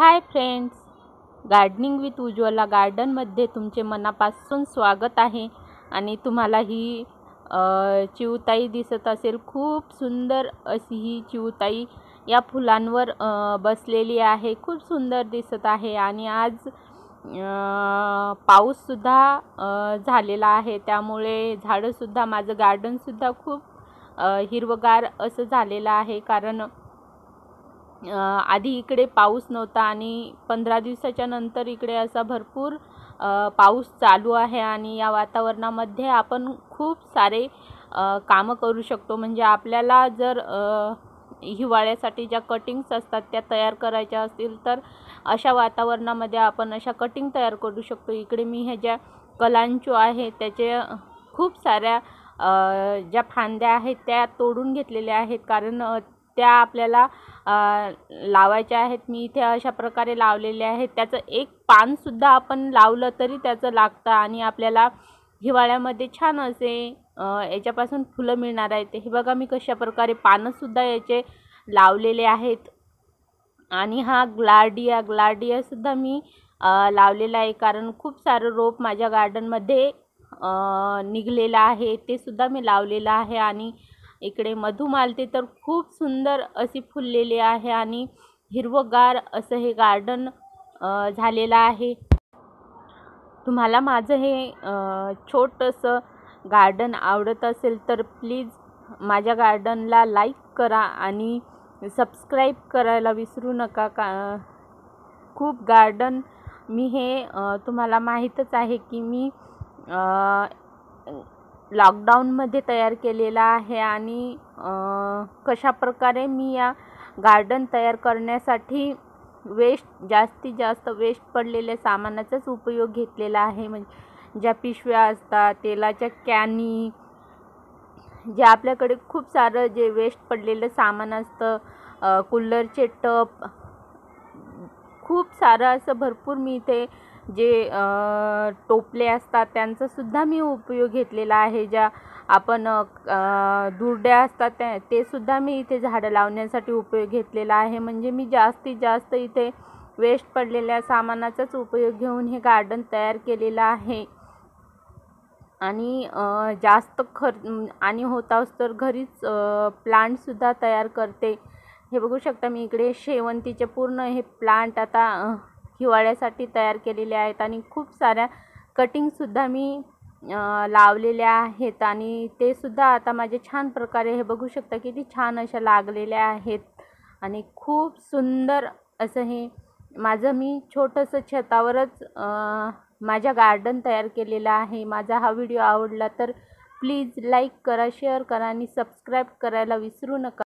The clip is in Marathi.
high friends gardening with Ujjwala गार्डनमध्ये तुमचे मनापासून स्वागत आहे आणि तुम्हाला ही चिवताई दिसत असेल खूप सुंदर अशी ही चिवताई या फुलांवर बसलेली आहे खूप सुंदर दिसत आहे आणि आज पाऊससुद्धा झालेला आहे त्यामुळे झाडंसुद्धा माझं गार्डनसुद्धा खूप हिरवगार असं झालेलं आहे कारण आधी इकडे पाऊस नव्हता आणि पंधरा दिवसाच्या नंतर इकडे असा भरपूर पाऊस चालू आहे आणि या वातावरणामध्ये आपण खूप सारे कामं करू शकतो म्हणजे आपल्याला जर हिवाळ्यासाठी ज्या कटिंग्स असतात त्या तयार करायच्या असतील तर अशा वातावरणामध्ये आपण अशा कटिंग तयार करू शकतो इकडे मी ह्या ज्या कलांचो आहे त्याचे खूप साऱ्या ज्या फांद्या आहेत त्या तोडून घेतलेल्या आहेत कारण त्या आपल्याला लावायच्या आहेत मी इथे अशा प्रकारे लावलेले आहेत त्याचं एक पानसुद्धा आपण लावलं तरी त्याचं लागतं आणि आपल्याला हिवाळ्यामध्ये छान असे याच्यापासून फुलं मिळणार आहेत हे बघा मी कशा प्रकारे पानंसुद्धा याचे लावलेले आहेत आणि हा ग्लाडिया ग्लाडियासुद्धा मी लावलेला आहे कारण खूप सारं रोप माझ्या गार्डनमध्ये निघलेलं आहे ते सुद्धा मी लावलेलं आहे आणि इकडे मधुमालती तर खूप सुंदर अशी फुललेली आहे आणि हिरवगार असं हे गार्डन झालेलं आहे तुम्हाला माझं हे छोटंसं गार्डन आवडत असेल तर प्लीज माझ्या गार्डनला लाईक करा आणि सबस्क्राईब करायला विसरू नका का खूप गार्डन मी हे तुम्हाला माहीतच आहे की मी लॉकडाऊनमध्ये तयार केलेला आहे आणि कशाप्रकारे मी या गार्डन तयार करण्यासाठी वेस्ट जास्तीत जास्त वेस्ट पडलेल्या सामानाचाच उपयोग घेतलेला आहे म्हणजे ज्या पिशव्या असतात तेलाच्या कॅनी जे आपल्याकडे खूप सारं जे वेस्ट पडलेलं सामान असतं कूलरचे टप खूप सारं असं भरपूर मी इथे जे टोपले असतात त्यांचासुद्धा मी उपयोग घेतलेला आहे ज्या आपण दुर्ड्या असतात त्या तेसुद्धा मी इथे झाडं लावण्यासाठी उपयोग घेतलेला आहे म्हणजे मी जास्तीत जास्त इथे वेस्ट पडलेल्या सामानाचाच उपयोग घेऊन हे गार्डन तयार केलेलं आहे आणि जास्त खर आणि होताच तर घरीच प्लांटसुद्धा तयार करते हे बघू शकता मी इकडे शेवंतीचे पूर्ण हे प्लांट आता हिवाळ्यासाठी तयार केलेले आहेत आणि खूप साऱ्या कटिंगसुद्धा मी लावलेल्या आहेत आणि ते सुद्धा आता माझे छान प्रकारे हे बघू शकता किती छान अशा लागलेल्या आहेत आणि खूप सुंदर असं हे माझं मी छोटंसं छतावरच माझ्या गार्डन तयार केलेलं आहे माझा हा व्हिडिओ आवडला तर प्लीज लाईक करा शेअर करा आणि सबस्क्राईब करायला विसरू नका